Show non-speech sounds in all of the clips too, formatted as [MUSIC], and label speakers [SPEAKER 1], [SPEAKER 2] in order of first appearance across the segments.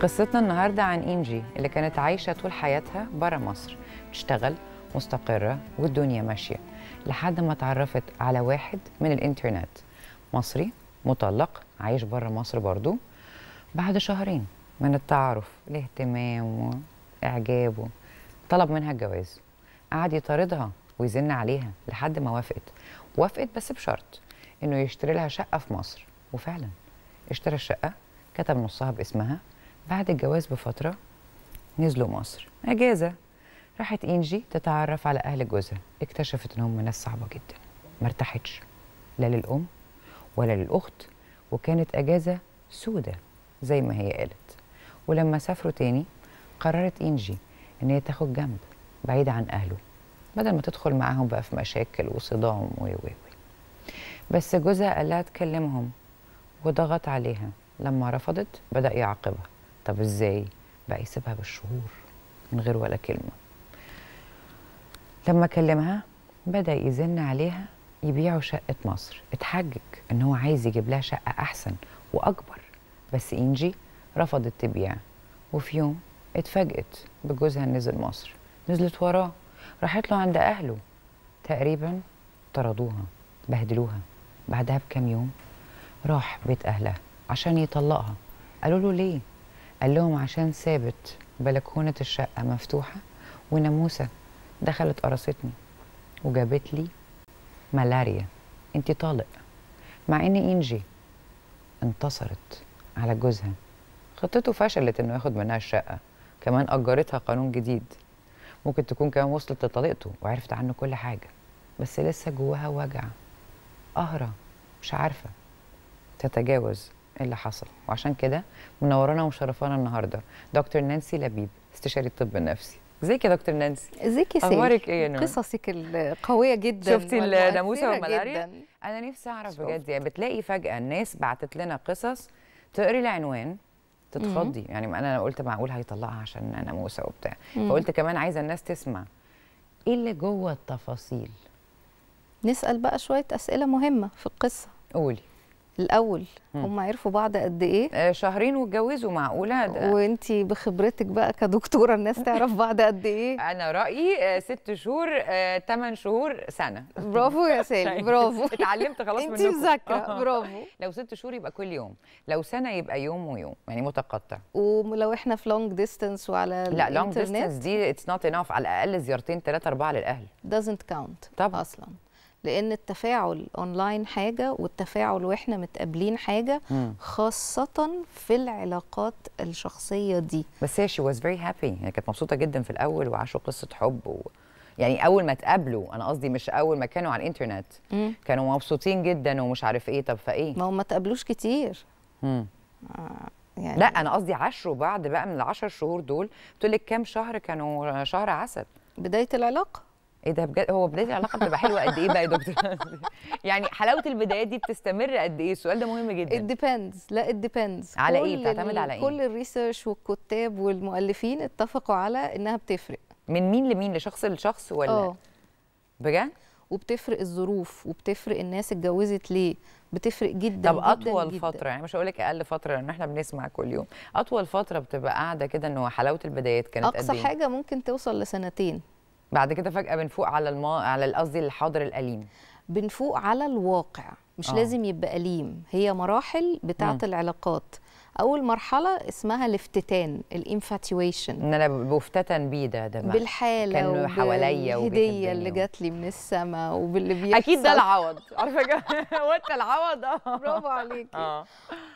[SPEAKER 1] قصتنا النهارده عن انجي اللي كانت عايشه طول حياتها بره مصر بتشتغل مستقره والدنيا ماشيه لحد ما اتعرفت على واحد من الانترنت مصري مطلق عايش بره مصر برضو بعد شهرين من التعارف الاهتمام واعجابه طلب منها الجواز قعد يطاردها ويزن عليها لحد ما وافقت وافقت بس بشرط انه يشتري لها شقه في مصر وفعلا اشترى الشقه كتب نصها باسمها بعد الجواز بفترة نزلوا مصر أجازة راحت إنجي تتعرف على أهل جوزها اكتشفت إنهم ناس صعبة جدا ما ارتاحتش لا للأم ولا للأخت وكانت أجازة سودة زي ما هي قالت ولما سافروا تاني قررت إنجي إن هي تاخد جنب بعيد عن أهله بدل ما تدخل معاهم بقى في مشاكل وصدام و بس جوزها قال لها تكلمهم وضغط عليها لما رفضت بدأ يعاقبها طب ازاي بقى يسيبها بالشهور من غير ولا كلمه لما كلمها بدا يزن عليها يبيعوا شقه مصر اتحجج ان هو عايز يجيب لها شقه احسن واكبر بس انجي رفضت تبيع وفي يوم اتفاجئت بجوزها نزل مصر نزلت وراه راحت له عند اهله تقريبا طردوها بهدلوها بعدها بكام يوم راح بيت اهلها عشان يطلقها قالوا له ليه قال لهم عشان ثابت بلكونة الشقة مفتوحة وناموسة دخلت قرصتني وجابت لي ملاريا انت طالق مع ان انجي انتصرت على جوزها خطته فشلت انه ياخد منها الشقة كمان أجرتها قانون جديد ممكن تكون كمان وصلت لطليقته وعرفت عنه كل حاجة بس لسه جواها وجع قهرة مش عارفة تتجاوز اللي حصل وعشان كده منورانا ومشرفانا النهارده دكتور نانسي لبيب استشاري الطب النفسي ازيك يا دكتور نانسي ازيك يا اخبارك ايه يا نور
[SPEAKER 2] قصصك القويه جدا شفتي الناموسه والملاريا
[SPEAKER 1] انا نفسي اعرف بجد يعني بتلاقي فجاه الناس بعتت لنا قصص تقري العنوان تتفضي يعني انا قلت معقول هيطلعها عشان ناموسه وبتاع فقلت كمان عايزه الناس تسمع
[SPEAKER 2] ايه اللي جوه التفاصيل نسال بقى شويه اسئله مهمه في القصه قولي الاول هم عرفوا بعض قد ايه آه، شهرين واتجوزوا معقوله آه، وانت بخبرتك بقى كدكتوره الناس [LAUGHS] تعرف بعض قد ايه انا رايي آه،
[SPEAKER 1] ست شهور ثمان شهور سنه
[SPEAKER 2] برافو يا سالي [LAUGHS] برافو اتعلمت خلاص انت مذاكره برافو
[SPEAKER 1] لو ست شهور يبقى كل يوم لو سنه يبقى يوم ويوم يعني متقطع
[SPEAKER 2] ولو احنا في لونج ديستانس وعلى لا لونج ديستانس دي
[SPEAKER 1] اتس نوت انف على الاقل زيارتين ثلاثه اربعه للاهل
[SPEAKER 2] doesn't count طبعا اصلا لان التفاعل اونلاين حاجه والتفاعل واحنا متقابلين حاجه خاصه في العلاقات الشخصيه دي بس
[SPEAKER 1] هي شي واز فيري هابي هي كانت مبسوطه جدا في الاول وعاشوا قصه حب و... يعني اول ما اتقابلوا انا قصدي مش اول ما كانوا على الانترنت مم. كانوا مبسوطين جدا ومش عارف ايه طب فايه ما هم ما اتقابلوش كتير آه، يعني لا انا قصدي عاشوا بعض بقى من العشر شهور دول بتقول لك كام شهر كانوا شهر عسل بدايه العلاقه ايه ده بجد هو بدايه العلاقه بتبقى حلوه قد ايه بقى يا دكتور [LAUGHS] يعني حلاوه البدايات دي بتستمر قد ايه السؤال ده مهم جدا ات
[SPEAKER 2] ديبندز لا ات ديبندز على ايه بتعتمد على ايه كل الريسيرش إيه؟ والكتاب والمؤلفين اتفقوا على انها بتفرق من مين لمين لشخص لشخص ولا آه. بجد وبتفرق الظروف وبتفرق الناس اتجوزت ليه بتفرق جدا طب اطول جداً
[SPEAKER 1] فتره يعني مش هقول لك اقل فتره لان احنا بنسمع كل يوم اطول فتره بتبقى قاعده كده ان هو حلاوه البدايات كانت قد ايه اقصى حاجه
[SPEAKER 2] ممكن توصل لسنتين بعد كده فجاه بنفوق على الماء على قصدي الحاضر الاليم بنفوق على الواقع مش آه. لازم يبقى أليم هي مراحل بتاعة العلاقات اول مرحله اسمها الافتتان الانفاتيويشن ان انا بفتتن بيه ده ده بالحاله كانوا حواليا الهديه اللي جات لي من السماء وباللي بيحصل اكيد ده العوض عارفه هو [LAUGHS]
[SPEAKER 1] انت العوض اه برافو عليكي
[SPEAKER 2] اه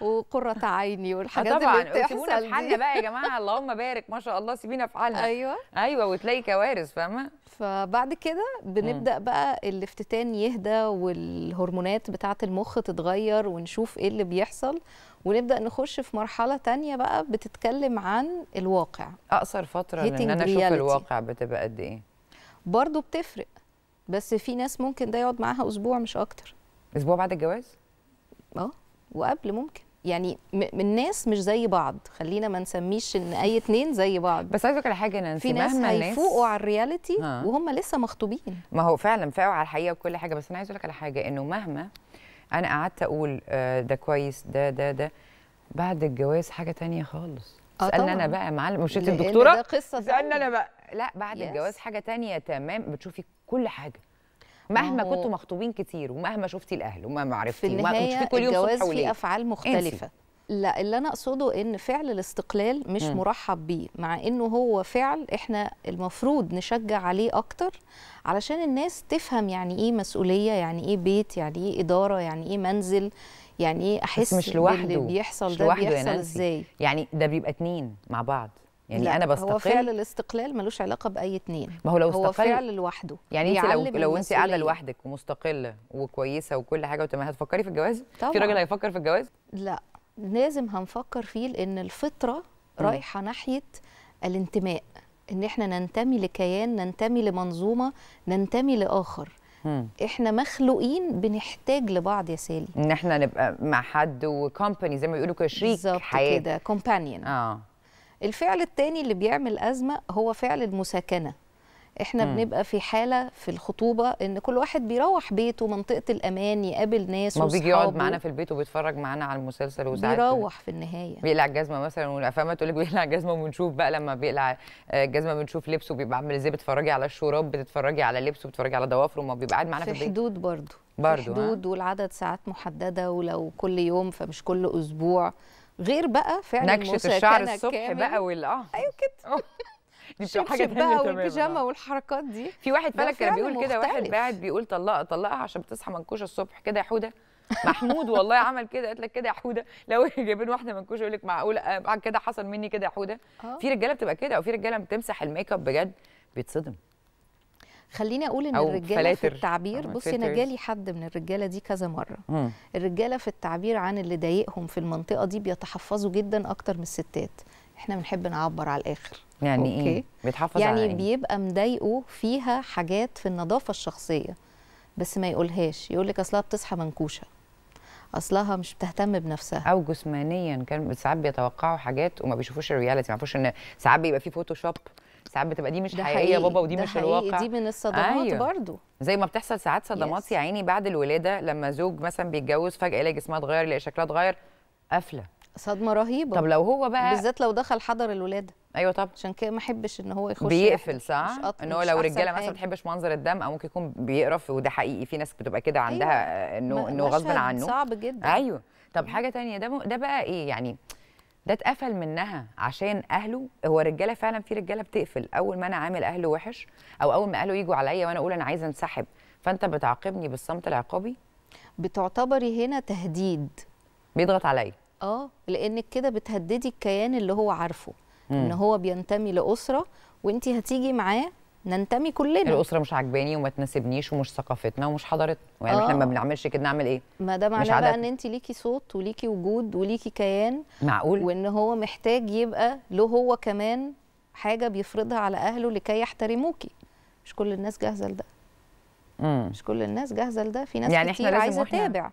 [SPEAKER 2] وقره عيني والحاجات آه، اللي بتحصل سيبونا في حالنا بقى يا
[SPEAKER 1] جماعه اللهم بارك ما شاء الله سيبينا في حالنا ايوه ايوه وتلاقي كوارث فاهمه
[SPEAKER 2] فبعد كده بنبدا بقى الافتتان يهدى والهرمونات بتاعه المخ تتغير ونشوف ايه اللي بيحصل ونبدا نخش في مرحله تانية بقى بتتكلم عن الواقع اقصر
[SPEAKER 1] فتره ان انا اشوف الواقع بتبقى قد ايه
[SPEAKER 2] برضه بتفرق بس في ناس ممكن ده يقعد معاها اسبوع مش اكتر اسبوع بعد الجواز اه وقبل ممكن يعني من ناس مش زي بعض خلينا ما نسميش ان اي اتنين زي بعض بس عايزه اقول على حاجه نانسي في ناس مهما الناس هيفوقوا على الرياليتي وهم لسه مخطوبين ما
[SPEAKER 1] هو فعلا فاقوا على الحقيقه وكل حاجه بس انا عايز اقول لك على حاجه انه مهما انا قعدت اقول آه، ده كويس ده ده ده بعد الجواز حاجه تانية خالص آه سألنا انا بقى يا معلم مش الدكتوره ده قصه سألنا انا بقى لا بعد يس. الجواز حاجه تانية تمام بتشوفي كل حاجه
[SPEAKER 2] مهما أوه. كنتوا
[SPEAKER 1] مخطوبين كتير ومهما شفتي الاهل ومهما
[SPEAKER 2] عرفتي في النهايه كل يوم الجواز فيه افعال مختلفه انسي. لا اللي انا اقصده ان فعل الاستقلال مش مم. مرحب بيه مع انه هو فعل احنا المفروض نشجع عليه اكتر علشان الناس تفهم يعني ايه مسؤوليه يعني ايه بيت يعني ايه اداره يعني ايه منزل يعني ايه احس مش لوحده اللي بيحصل مش ده لوحده بيحصل ازاي
[SPEAKER 1] يعني ده بيبقى اتنين مع بعض يعني انا بستقل هو فعل
[SPEAKER 2] الاستقلال ملوش علاقه باي اتنين ما هو لو استقل هو فعل لوحده يعني انت لو لو انت قاعده لوحدك
[SPEAKER 1] ومستقله وكويسه وكل حاجه وتمام هتفكري في الجواز طبعا. في راجل هيفكر في الجواز
[SPEAKER 2] لا لازم هنفكر فيه لان الفطره رايحه ناحيه الانتماء ان احنا ننتمي لكيان ننتمي لمنظومه ننتمي لاخر مم. احنا مخلوقين بنحتاج لبعض يا سالي ان احنا نبقى مع حد وكومباني زي ما بيقولوا كشريك بالظبط كده كومبانيون اه الفعل الثاني اللي بيعمل أزمة هو فعل المساكنة احنا م. بنبقى في حاله في الخطوبه ان كل واحد بيروح بيته منطقه الامان يقابل ناس ما بيجي يقعد معانا في
[SPEAKER 1] البيت وبيتفرج معانا على المسلسل وساعات بيروح
[SPEAKER 2] في النهايه
[SPEAKER 1] بيقلع الجزمه مثلا فما تقول لك بيقلع الجزمه وبنشوف بقى لما بيقلع آه، الجزمه بنشوف لبسه بيبقى عامل ازاي بتتفرجي على الشراب بتتفرجي على لبسه بتتفرجي على ضوافره ما بيبقى قاعد معانا في, في البيت
[SPEAKER 2] حدود برضه برضه حدود والعدد ساعات محدده ولو كل يوم فمش كل اسبوع غير بقى فعلا نكشه الشعر الصبح بقى وال
[SPEAKER 1] اه ايوه كده [LAUGHS] دي بتبقى حاجه بقى آه. والبيجامه
[SPEAKER 2] والحركات دي في واحد فلك كان بيقول كده واحد قاعد
[SPEAKER 1] بيقول طلقها طلقها عشان بتصحى منكوشه الصبح كده يا حوده محمود والله عمل كده قالت لك كده يا حوده لو [LAUGHS] جايبين واحده منكوشه يقول لك معقول آه، بعد كده حصل مني كده يا حوده آه. في رجاله بتبقى كده او في رجاله بتمسح الميك اب بجد بيتصدم
[SPEAKER 2] خليني اقول ان الرجاله في التعبير بصي انا جالي حد من الرجاله دي كذا مره مم. الرجاله في التعبير عن اللي ضايقهم في المنطقه دي بيتحفظوا جدا اكتر من الستات احنا بنحب نعبر على الاخر يعني أوكي. ايه بيتحفظ يعني على بيبقى مضايقه فيها حاجات في النظافه الشخصيه بس ما يقولهاش يقول لك اصلها بتصحى منكوشه اصلها مش بتهتم بنفسها او جسمانيا كان ساعات بيتوقعوا حاجات وما
[SPEAKER 1] بيشوفوش الرياليتي ما يعرفوش ان ساعات بيبقى في فوتوشوب ساعات بتبقى دي مش حقيقيه حقيقي. بابا ودي مش حقيقي. الواقع دي من الصدمات أيوه. برضو زي ما بتحصل ساعات صدمات يا عيني بعد الولاده لما زوج مثلا بيتجوز فجاه يلاقي جسمها اتغير يلاقي شكلها اتغير قافله
[SPEAKER 2] صدمه رهيبه طب لو هو بقى بالذات لو دخل حضر الولاده ايوه طبعا عشان كده ما احبش ان هو يخش بيقفل صح ان هو لو رجاله مثلا ما
[SPEAKER 1] بتحبش منظر الدم او ممكن يكون بيقرف وده حقيقي في ناس بتبقى كده عندها أيوة. انه انه غصب عنه صعب جدا ايوه طب حاجه ثانيه ده ده بقى ايه يعني ده اتقفل منها عشان اهله هو رجاله فعلا في رجاله بتقفل اول ما انا عامل اهله وحش او اول ما اهله يجوا عليا وانا اقول انا عايزه انسحب فانت بتعاقبني بالصمت العقابي بتعتبري
[SPEAKER 2] هنا تهديد بيضغط عليا اه لانك كده بتهددي الكيان اللي هو عارفه مم. ان هو بينتمي لاسره وانت هتيجي معاه ننتمي كلنا يعني الاسره
[SPEAKER 1] مش عجباني وما تناسبنيش ومش ثقافتنا ومش حضارتنا يعني آه. احنا ما بنعملش كده نعمل ايه ما ده معناه بقى ان
[SPEAKER 2] انت ليكي صوت وليكي وجود وليكي كيان معقول وان هو محتاج يبقى له هو كمان حاجه بيفرضها على اهله لكي يحترموكي مش كل الناس جاهزه لده مش كل الناس جاهزه لده في ناس يعني كتير عايزه تتابع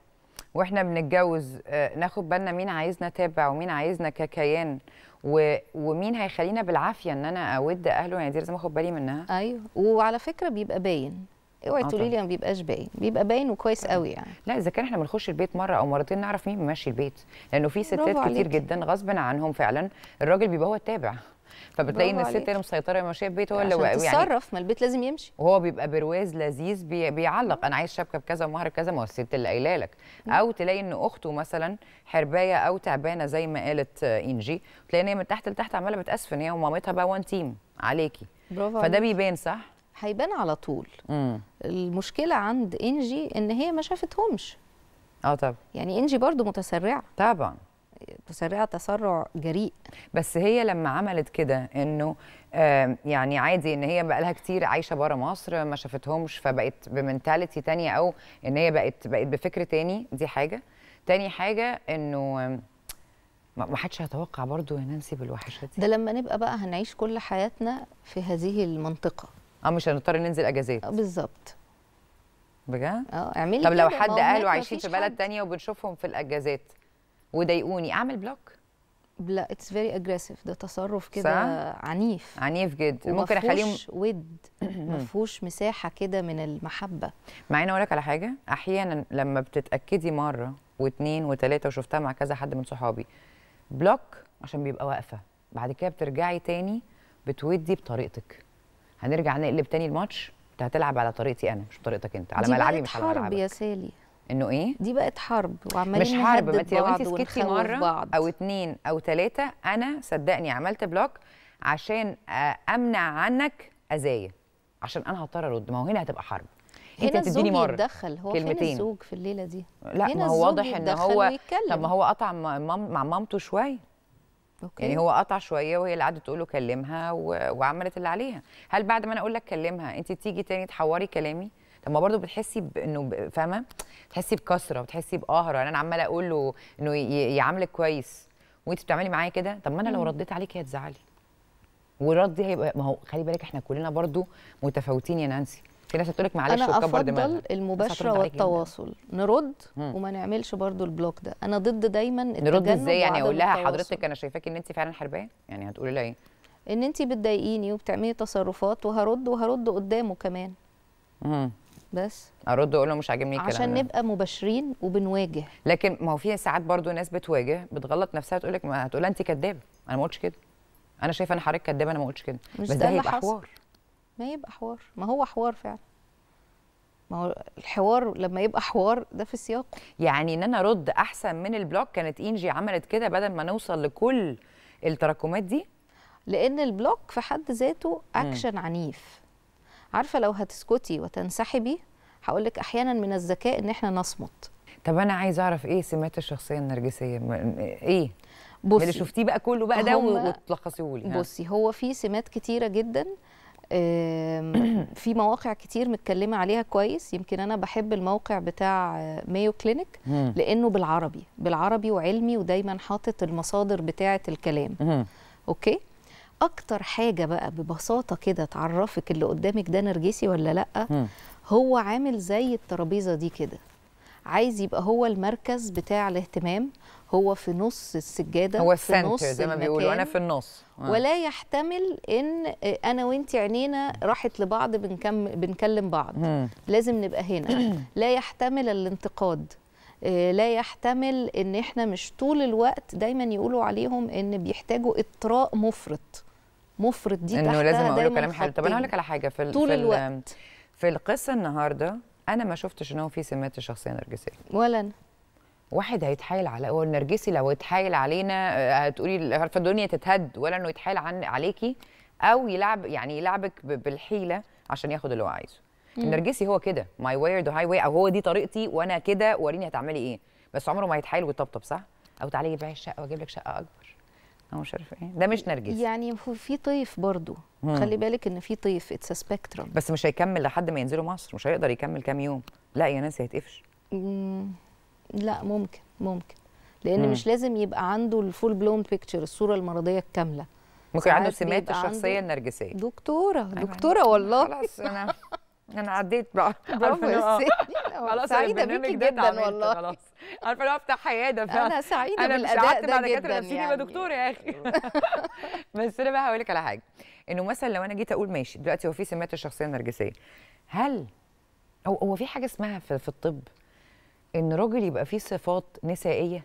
[SPEAKER 1] واحنا بنتجوز آه، ناخد بالنا مين عايزنا تابع ومين عايزنا ككيان و... ومين هيخلينا بالعافيه ان انا اود اهله يعني دي لازم اخد بالي منها ايوه وعلى فكره بيبقى باين اوعي آه، تقولي لي ما بيبقاش
[SPEAKER 2] باين بيبقى باين وكويس
[SPEAKER 1] قوي يعني لا اذا كان احنا بنخش البيت مره او مرتين نعرف مين بيمشي البيت لانه في ستات كتير جدا غصب عنهم فعلا الراجل بيبقى هو التابع فبتلاقي ان الست هي
[SPEAKER 2] مسيطره ماشيه البيت هو اللي عشان يعني تتصرف ما البيت لازم يمشي
[SPEAKER 1] وهو بيبقى برواز لذيذ بي بيعلق انا عايز شبكه بكذا ومهر بكذا ما هو الست اللي قايله لك او تلاقي ان اخته مثلا حربايه او تعبانه زي ما قالت انجي تلاقي ان هي من تحت لتحت عماله بتاسفن هي ومامتها بقى وان تيم عليكي برافو فده بيبان صح
[SPEAKER 2] هيبان على طول مم. المشكله عند انجي ان هي ما شافتهمش اه طبعا يعني انجي برضو متسرعه طبعا تسرعها تسرع جريء بس
[SPEAKER 1] هي لما عملت كده انه يعني عادي ان هي بقى لها كتير عايشه بره مصر ما شافتهمش فبقت بمنتاليتي تانية او ان هي بقت بقت بفكر تاني دي حاجه تاني حاجه انه ما حدش هيتوقع برضو يا نانسي
[SPEAKER 2] بالوحشه دي ده لما نبقى بقى هنعيش كل حياتنا في هذه المنطقه اه مش هنضطر ننزل اجازات آه، بالظبط بجد اه اعملي طب لو حد اهله عايشين في بلد حد.
[SPEAKER 1] تانية وبنشوفهم في الاجازات وضايقوني اعمل بلوك
[SPEAKER 2] لا اتس فيري اجريسيف ده تصرف كده عنيف عنيف جدا ممكن اخليهم ود [CLEARS THROAT] ما فيهوش مساحه كده من المحبه
[SPEAKER 1] مع اني اقول لك على حاجه احيانا لما بتتاكدي مره واثنين وثلاثه وشفتها مع كذا حد من صحابي بلوك عشان بيبقى واقفه بعد كده بترجعي تاني بتودي بطريقتك هنرجع نقلب تاني الماتش انت هتلعب على طريقتي انا مش بطريقتك انت على ملعبي مش على ملعبك يا سالي انه ايه دي بقت
[SPEAKER 2] حرب وعمالين مش حرب ما انت لو انت سكتي مره بعض.
[SPEAKER 1] او اتنين او تلاته انا صدقني عملت بلوك عشان آه، امنع عنك اذايه عشان انا هضطر ارد ما هو هنا هتبقى حرب
[SPEAKER 2] هنا مره يتدخل هو كلمتين. فين الزوج في الليله دي لا هنا ما هو واضح ان هو طب ما
[SPEAKER 1] هو قطع مع مامته شويه أوكي. يعني هو قطع شويه وهي اللي قعدت تقول له كلمها و... وعملت اللي عليها هل بعد ما انا اقول لك كلمها انت تيجي تاني تحوري كلامي طب ما برضه بتحسي بانه فاهمه بتحسي بكسره بتحسي بقهره يعني انا عماله اقول له انه يعاملك كويس وانت بتعملي معايا كده طب ما انا لو رديت عليكي هتزعلي وردي هيبقى ما هو خلي بالك احنا كلنا برضو متفاوتين يا نانسي في ناس هتقول لك معلش وتكبر دماغك انا افضل المباشره والتواصل
[SPEAKER 2] نرد مم. وما نعملش برضو البلوك ده انا ضد دايما نرد ازاي يعني اقول لها حضرتك
[SPEAKER 1] انا شايفاك ان انت فعلا حربايه يعني هتقولي لها ايه
[SPEAKER 2] ان انت بتضايقيني وبتعملي تصرفات وهرد وهرد قدامه كمان امم بس
[SPEAKER 1] ارد اقول له مش عاجبني الكلام عشان نبقى
[SPEAKER 2] مباشرين وبنواجه
[SPEAKER 1] لكن ما هو في ساعات برضو ناس بتواجه بتغلط نفسها تقول لك ما هتقول انت كدابه انا ما قلتش كده
[SPEAKER 2] انا شايفه انا حضرتك كدابه انا ما قلتش كده بس ده, هيبقى حصل. حوار ما يبقى حوار ما هو حوار فعلا ما هو الحوار لما يبقى حوار ده في سياقه يعني
[SPEAKER 1] ان انا ارد احسن من البلوك كانت انجي عملت كده بدل ما نوصل لكل التراكمات
[SPEAKER 2] دي لان البلوك في حد ذاته اكشن عنيف عارفه لو هتسكتي وتنسحبي هقول لك احيانا من الذكاء ان احنا نصمت طب انا
[SPEAKER 1] عايزه اعرف ايه سمات الشخصيه النرجسيه ايه بصي اللي شفتيه بقى كله بقى ده وتلخصيه لي بصي
[SPEAKER 2] هو في سمات كتيره جدا [COUGHS] في مواقع كتير متكلمه عليها كويس يمكن انا بحب الموقع بتاع مايو كلينيك لانه بالعربي بالعربي وعلمي ودايما حاطط المصادر بتاعه الكلام اوكي اكتر حاجه بقى ببساطه كده تعرفك اللي قدامك ده نرجسي ولا لا هو عامل زي الترابيزه دي كده عايز يبقى هو المركز بتاع الاهتمام هو في نص السجاده هو في نص زي ما بيقولوا انا في النص آه. ولا يحتمل ان انا وانت عينينا راحت لبعض بنكم بنكلم بعض مم. لازم نبقى هنا [CLEARS THROAT] لا يحتمل الانتقاد آه، لا يحتمل ان احنا مش طول الوقت دايما يقولوا عليهم ان بيحتاجوا اطراء مفرط مفرط دي انه لازم اقول له كلام حلو طب انا اقول لك على حاجه في طول في الوقت
[SPEAKER 1] في القصه النهارده انا ما شفتش ان هو في سمات الشخصيه النرجسيه ولا انا واحد هيتحايل على هو النرجسي لو اتحايل علينا آه، هتقولي عارفه الدنيا تتهد ولا انه يتحايل عن عليكي او يلعب يعني يلعبك بالحيله عشان ياخد اللي هو عايزه النرجسي هو كده ماي ذا هاي واي او هو دي طريقتي وانا كده وريني هتعملي ايه بس عمره ما هيتحايل ويطبطب صح او تعالي جيب الشقه واجيب لك شقه اكبر او مش عارفه ايه ده مش نرجسي
[SPEAKER 2] يعني في طيف برضو مم. خلي بالك ان في طيف اتس سبيكترم بس مش هيكمل
[SPEAKER 1] لحد ما ينزلوا مصر مش هيقدر يكمل كام يوم لا يا ناس هيتقفش
[SPEAKER 2] لا ممكن ممكن
[SPEAKER 1] لان مم. مش لازم
[SPEAKER 2] يبقى عنده الفول بلون بيكتشر الصوره المرضيه الكامله ممكن عنده سمات الشخصيه النرجسيه دكتوره أيوة. دكتوره والله خلاص انا
[SPEAKER 1] انا عديت بقى [LAUGHS] برافو خلاص سعيده بيكي جدا والله خلاص عارفه انا افتح حياده فعلا انا سعيده انا بالاداء مش قعدت مع دكاتره نفسيين يبقى يعني. دكتور يا اخي [LAUGHS] بس انا بقى هقول لك على حاجه انه مثلا لو انا جيت اقول ماشي دلوقتي هو في سمات الشخصيه النرجسيه هل هو هو في حاجه اسمها في, في الطب ان راجل يبقى فيه صفات نسائيه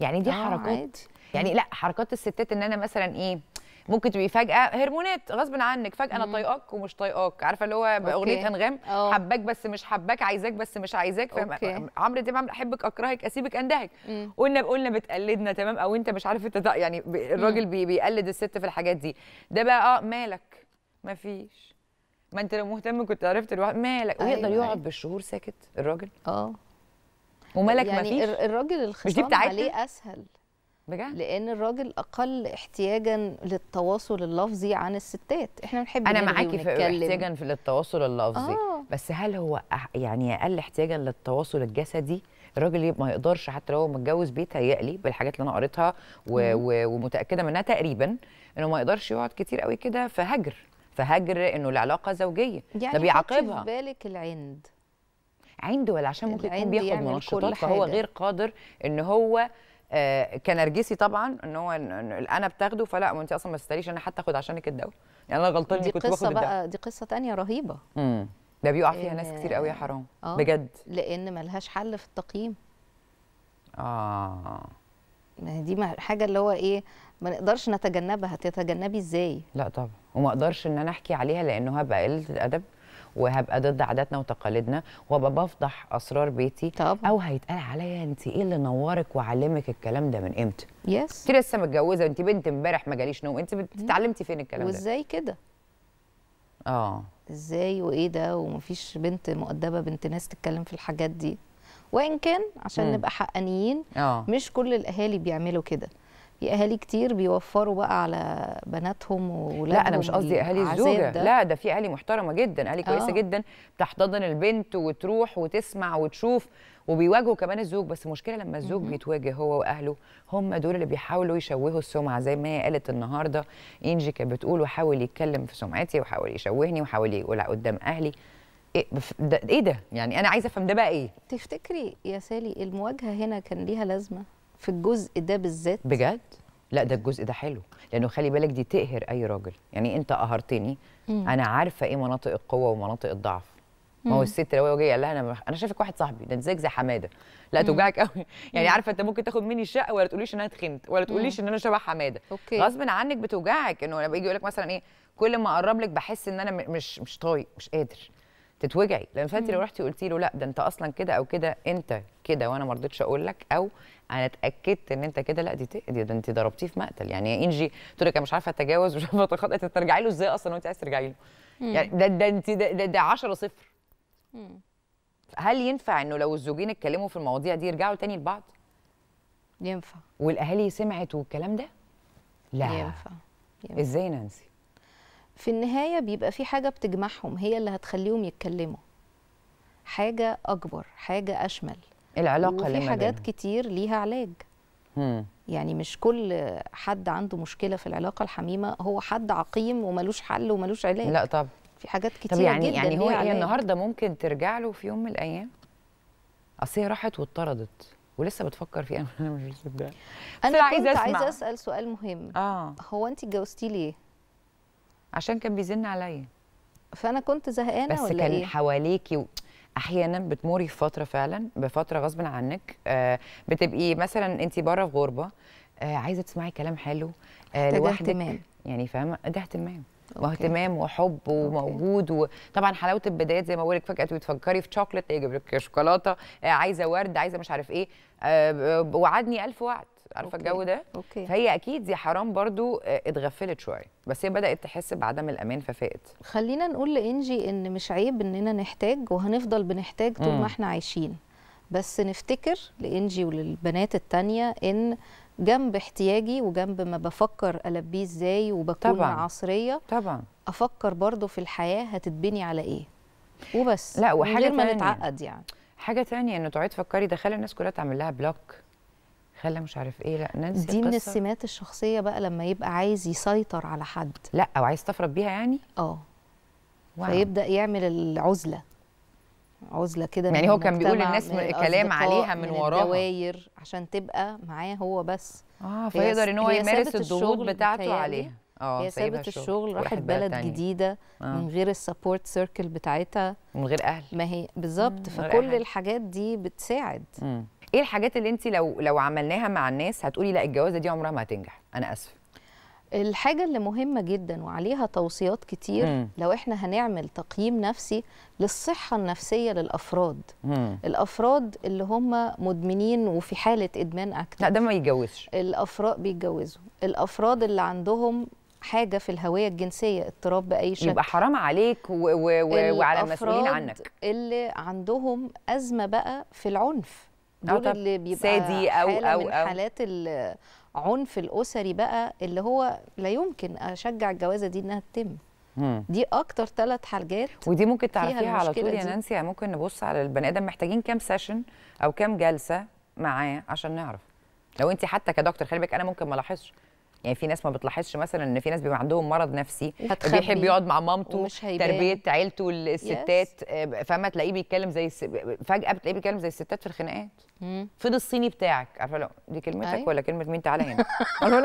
[SPEAKER 1] يعني دي آه حركات عادي. يعني لا حركات الستات ان انا مثلا ايه ممكن تبقي فجاه هرمونات غصب عنك فجاه انا طايقاك ومش طايقاك عارفه اللي هو باغنيه انغام أه. حباك بس مش حباك عايزاك بس مش عايزاك عمرو دياب احبك اكرهك اسيبك اندهك قلنا قلنا بتقلدنا تمام او انت مش عارف انت يعني الراجل بي بيقلد الست في الحاجات دي ده بقى اه مالك مفيش ما انت لو مهتم كنت عرفت الواحد مالك أيوة ويقدر يقعد أيوة. بالشهور ساكت الراجل اه
[SPEAKER 2] ومالك يعني مفيش الراجل الخصام عليه اسهل بجد لان الراجل اقل احتياجا للتواصل اللفظي عن الستات احنا بنحب انا معاكي في احتياجا في
[SPEAKER 1] للتواصل اللفظي آه. بس هل هو يعني اقل احتياجا للتواصل الجسدي الراجل ما يقدرش حتى لو متجوز لي بالحاجات اللي انا قريتها ومتاكده منها تقريبا انه ما يقدرش يقعد كتير قوي كده فهجر فهجر انه العلاقه زوجيه يعني ده بيعاقبها في
[SPEAKER 2] بالك العند عند ولا عشان ممكن يكون بياخد منشطات فهو غير
[SPEAKER 1] قادر ان هو آه، كنرجسي طبعا ان هو انا بتاخده فلا ما انت اصلا ما تستاهليش انا حتى اخد عشانك الدواء يعني انا غلطان اني كنت باخد دي قصه بقى
[SPEAKER 2] دي قصه ثانيه رهيبه امم ده بيقع فيها ناس كتير قوي يا حرام آه بجد لان ملهاش حل في التقييم اه ما دي حاجه اللي هو ايه ما نقدرش نتجنبها تتجنبي ازاي لا طبعا وما اقدرش ان انا احكي عليها لانه هبقى قله الادب
[SPEAKER 1] وهبقى ضد عاداتنا وتقاليدنا وابقى بفضح اسرار بيتي طب. او هيتقال عليا انت ايه اللي نورك وعلمك الكلام ده من امتى يس انت لسه متجوزه انت بنت امبارح
[SPEAKER 2] ما جاليش نوم انت اتعلمتي فين الكلام ده وازاي كده اه ازاي وايه ده ومفيش بنت مؤدبه بنت ناس تتكلم في الحاجات دي وان كان عشان م. نبقى حقانيين آه. مش كل الاهالي بيعملوا كده اهالي كتير بيوفروا بقى على بناتهم واولادهم لا انا مش قصدي اهالي الزوجه ده. لا
[SPEAKER 1] ده في اهالي محترمه جدا اهالي كويسه آه. جدا بتحتضن البنت وتروح وتسمع وتشوف وبيواجهوا كمان الزوج بس المشكله لما الزوج بيتواجه هو واهله هم دول اللي بيحاولوا يشوهوا السمعه زي ما هي قالت النهارده انجي كانت بتقول وحاول يتكلم في سمعتي وحاول يشوهني وحاول يقول قدام اهلي إيه،, إيه ده؟ يعني انا عايزه افهم ده بقى ايه
[SPEAKER 2] تفتكري يا سالي المواجهه هنا كان ليها لازمه في الجزء ده بالذات
[SPEAKER 1] بجد لا ده الجزء ده حلو لانه خلي بالك دي تقهر اي راجل يعني انت قهرتني انا عارفه ايه مناطق القوه ومناطق الضعف ما هو الست لو جاي قال لها انا انا شايفك واحد صاحبي ده زيك زي حماده لا توجعك قوي [LAUGHS] يعني عارفه انت ممكن تاخد مني الشقه ولا تقوليش ان انا اتخنت ولا تقوليش ان انا شبه حماده أوكي. غصب عنك بتوجعك انه لما يجي يقول لك مثلا ايه كل ما اقرب لك بحس ان انا مش مش طايق مش قادر تتوجعي لان فانت لو رحتي قلتي له لا ده انت اصلا كده او كده انت كده وانا ما رضيتش اقول لك او انا اتاكدت ان انت كده لا دي تقدي ده انت ضربتيه في مقتل يعني يا انجي تقول لك انا مش عارفه اتجاوز مش عارفه اتخطى انت ترجعي له ازاي اصلا وانت عايز ترجعي له يعني ده ده انت ده, ده, ده 10 صفر هل ينفع انه لو الزوجين اتكلموا في المواضيع دي يرجعوا تاني لبعض؟
[SPEAKER 2] ينفع والاهالي سمعت والكلام ده؟ لا ينفع, ينفع. ازاي نانسي؟ في النهاية بيبقى في حاجة بتجمعهم هي اللي هتخليهم يتكلموا حاجة أكبر حاجة أشمل العلاقة اللي في حاجات كتير ليها علاج مم. يعني مش كل حد عنده مشكلة في العلاقة الحميمة هو حد عقيم وملوش حل وملوش علاج لا طبعا في حاجات كتير طب يعني جدا يعني هو هي النهاردة ممكن ترجع له في يوم من الأيام
[SPEAKER 1] أصل هي راحت واتطردت ولسه بتفكر فيه [LAUGHS] انا مش بس
[SPEAKER 2] انا كنت عايزه اسال سؤال مهم آه. هو انت اتجوزتيه ليه عشان كان بيزن عليا فانا كنت زهقانه بس ولا كان إيه؟
[SPEAKER 1] حواليكي احيانا بتمري في فتره فعلا بفتره غصب عنك آه، بتبقي مثلا انت بره في غربه آه، عايزه تسمعي كلام حلو آه لوحدك اهتمام يعني فاهمه ده اهتمام واهتمام وحب وموجود وطبعا حلاوه البدايات زي ما بقول لك فجاه بتفكري تفكري في شوكليت يجيب لك شوكولاته آه، عايزه ورد عايزه مش عارف ايه وعدني الف وعد عارفه الجو ده
[SPEAKER 2] أوكي. فهي
[SPEAKER 1] اكيد دي حرام برضو آه، اتغفلت شويه بس هي بدات تحس بعدم الامان ففاقت
[SPEAKER 2] خلينا نقول لانجي ان مش عيب اننا نحتاج وهنفضل بنحتاج طول ما احنا عايشين بس نفتكر لانجي وللبنات التانية ان جنب احتياجي وجنب ما بفكر البيه ازاي وبكون طبعًا. عصريه طبعا افكر برضو في الحياه هتتبني على ايه وبس لا وحاجه ما نتعقد يعني حاجه تانية انه تقعدي تفكري ده خلي الناس كلها
[SPEAKER 1] تعمل لها بلوك خلى مش عارف ايه لا ننسى دي من السمات
[SPEAKER 2] الشخصيه بقى لما يبقى عايز يسيطر على حد لا او عايز تفرض بيها يعني اه فيبدا يعمل العزله عزله كده يعني هو كان بيقول للناس كلام عليها من, من وراها الدواير عشان تبقى معاه هو بس اه فيقدر ان هو يمارس الضغوط بتاعته عليها اه هي سابت الشغل راحت بلد تانية. جديده آه. من غير السبورت سيركل بتاعتها من غير اهل ما هي بالظبط فكل أهل. الحاجات دي بتساعد مم.
[SPEAKER 1] ايه الحاجات اللي انت لو لو عملناها مع الناس هتقولي لا الجوازه دي عمرها ما هتنجح انا اسفه
[SPEAKER 2] الحاجة اللي مهمة جدا وعليها توصيات كتير مم. لو احنا هنعمل تقييم نفسي للصحة النفسية للأفراد مم. الأفراد اللي هم مدمنين وفي حالة إدمان أكتر لا ده ما يتجوزش الأفراد بيتجوزوا الأفراد اللي عندهم حاجة في الهوية الجنسية اضطراب بأي شكل يبقى حرام عليك و... و... و... وعلى المسؤولين عنك اللي عندهم أزمة بقى في العنف دول اللي بيبقى سادي أو حالة أو من أو حالات العنف الأسري بقى اللي هو لا يمكن أشجع الجوازة دي إنها تتم دي اكتر ثلاث حاجات ودي ممكن تعرفيها على طول يا نانسي
[SPEAKER 1] يعني ممكن نبص على البني ادم محتاجين كام سيشن او كام جلسه معاه عشان نعرف لو انت حتى كدكتور خلي بالك انا ممكن ما الاحظش يعني في ناس ما بتلاحظش مثلا ان في ناس بيبقى عندهم مرض نفسي بيحب يقعد مع مامته تربيه عيلته الستات آه، فما تلاقيه بيتكلم زي الس... فجاه بتلاقيه بيتكلم زي الستات في الخناقات فضل الصيني بتاعك عارفه لو دي كلمتك أيوة. ولا كلمه مين تعالى هنا [LAUGHS]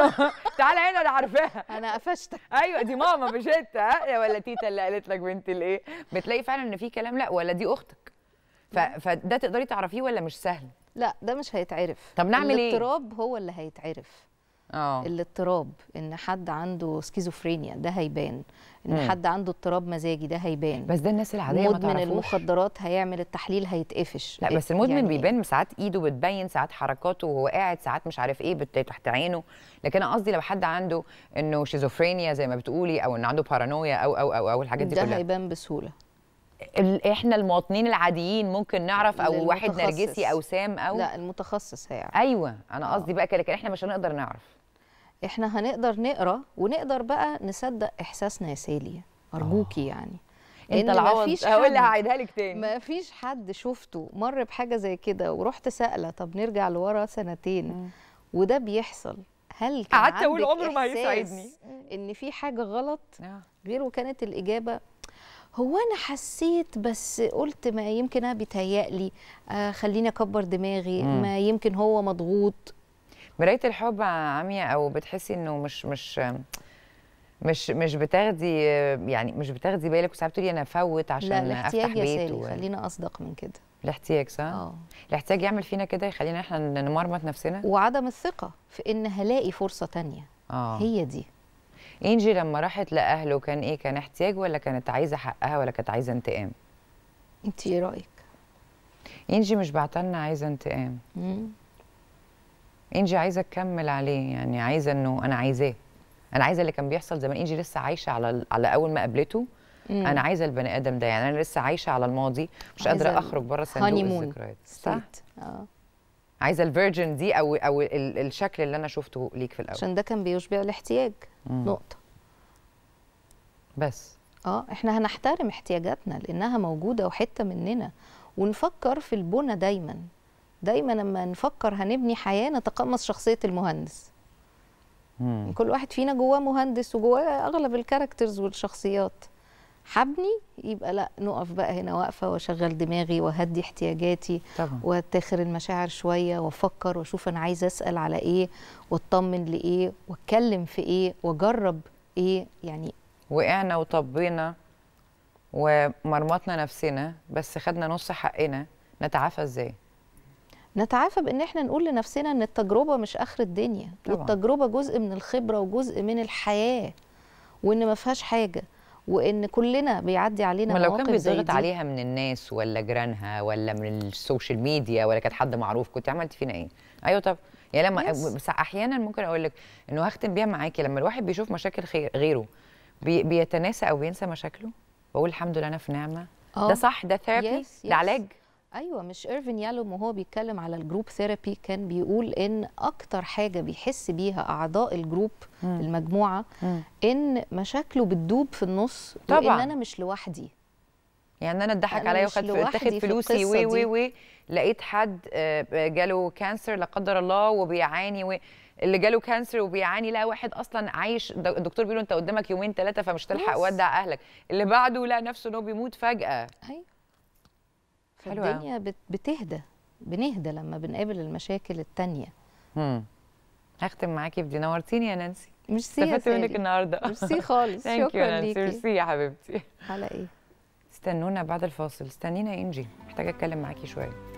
[SPEAKER 1] تعالى هنا انا عارفاها انا قفشتك ايوه دي ماما مش انت ولا تيتا اللي قالت لك بنت الايه بتلاقي فعلا ان في كلام لا ولا دي اختك ف... فده تقدري تعرفيه ولا مش سهل
[SPEAKER 2] لا ده مش هيتعرف طب نعمل ايه الاضطراب هو اللي هيتعرف أوه. الاضطراب ان حد عنده سكيزوفرينيا ده هيبان ان مم. حد عنده اضطراب مزاجي ده هيبان بس ده الناس
[SPEAKER 1] العاديه مدمن ما
[SPEAKER 2] المخدرات هيعمل التحليل هيتقفش لا بس إيه،
[SPEAKER 1] المدمن يعني بيبان ساعات ايده بتبين ساعات حركاته وهو قاعد ساعات مش عارف ايه تحت عينه لكن انا قصدي لو حد عنده انه شيزوفرينيا زي ما بتقولي او ان عنده بارانويا او او او او الحاجات دي ده كلها ده هيبان بسهوله احنا المواطنين العاديين ممكن نعرف او واحد نرجسي او سام او لا
[SPEAKER 2] المتخصص هيعرف ايوه انا قصدي آه. بقى كده لكن احنا مش هنقدر نعرف احنا هنقدر نقرا ونقدر بقى نصدق احساسنا يا سالي ارجوكي أوه. يعني انت العوض هقول لها هعيدها لك تاني ما فيش حد شفته مر بحاجه زي كده ورحت سأله طب نرجع لورا سنتين م. وده بيحصل هل كان قعدت اقول عمره ما هيساعدني ان في حاجه غلط نعم. غير وكانت الاجابه هو انا حسيت بس قلت ما يمكن انا بيتهيألي آه خليني اكبر دماغي ما يمكن هو مضغوط
[SPEAKER 1] مرايه الحب عمياء او بتحسي انه مش مش مش مش بتاخدي يعني مش بتاخدي بالك وساعات بتقولي انا فوت عشان لا الاحتياج يا سالي و... خلينا
[SPEAKER 2] اصدق من كده
[SPEAKER 1] الاحتياج صح؟ اه الاحتياج يعمل فينا كده يخلينا احنا نمرمط نفسنا وعدم الثقه في
[SPEAKER 2] ان هلاقي فرصه تانية
[SPEAKER 1] اه هي دي انجي لما راحت لاهله كان ايه؟ كان احتياج ولا كانت عايزه حقها ولا كانت عايزه انتقام؟ انت ايه رايك؟ انجي مش بعتلنا عايزه انتقام مم. انجي عايزه اكمل عليه يعني عايزه انه انا عايزاه انا عايزه اللي كان بيحصل زمان انجي لسه عايشه على على اول ما قابلته انا عايزه البني ادم ده يعني انا لسه عايشه على الماضي مش قادره اخرج بره صندوق الذكريات صح اه عايزه الفيرجن دي او او الشكل اللي انا شفته ليك في الاول عشان
[SPEAKER 2] ده كان بيشبع الاحتياج مم. نقطه بس اه احنا هنحترم احتياجاتنا لانها موجوده وحته مننا ونفكر في البنى دايما دايما لما نفكر هنبني حياه نتقمص شخصيه المهندس مم. كل واحد فينا جواه مهندس وجواه اغلب الكاركترز والشخصيات حبني يبقى لا نقف بقى هنا واقفه واشغل دماغي واهدي احتياجاتي طبعا. المشاعر شويه وافكر واشوف انا عايزه اسال على ايه واطمن لايه واتكلم في ايه واجرب ايه يعني
[SPEAKER 1] وقعنا وطبينا ومرمطنا نفسنا بس خدنا نص حقنا نتعافى ازاي
[SPEAKER 2] نتعافى بان احنا نقول لنفسنا ان التجربه مش اخر الدنيا طبعا. والتجربه جزء من الخبره وجزء من الحياه وان ما فيهاش حاجه وان كلنا بيعدي علينا مواقف لو كان بيضغط عليها
[SPEAKER 1] من الناس ولا جيرانها ولا من السوشيال ميديا ولا كانت حد معروف كنت عملت فينا ايه ايوه طب يعني لما بس احيانا ممكن اقول لك انه هختم بيها معاكي لما الواحد بيشوف مشاكل خير غيره بي بيتناسى او بينسى مشاكله بقول الحمد لله انا في نعمه
[SPEAKER 2] أوه. ده آه. صح ده ثيرابي ده علاج ايوه مش ايرفين يالوم وهو بيتكلم على الجروب ثيرابي كان بيقول ان اكتر حاجه بيحس بيها اعضاء الجروب مم. المجموعه مم. ان مشاكله بتدوب في النص طبعا وان انا مش لوحدي يعني انا اتضحك عليا وخدت اتاخد فلوسي و و
[SPEAKER 1] وي لقيت حد آه، جاله كانسر لا قدر الله وبيعاني و... اللي جاله كانسر وبيعاني لا واحد اصلا عايش الدكتور بيقول انت قدامك يومين ثلاثه فمش تلحق ودع اهلك اللي
[SPEAKER 2] بعده لقى نفسه انه
[SPEAKER 1] بيموت فجاه ايوه
[SPEAKER 2] فالدنيا بتهدى بنهدى لما بنقابل المشاكل التانية
[SPEAKER 1] هختم معاكي بدي نورتيني يا نانسي
[SPEAKER 2] ميرسي استفدت منك النهارده ميرسي خالص [LAUGHS] شكرا ليكي ميرسي يا
[SPEAKER 1] حبيبتي على ايه استنونا بعد الفاصل استنينا انجي محتاجه اتكلم معاكي شويه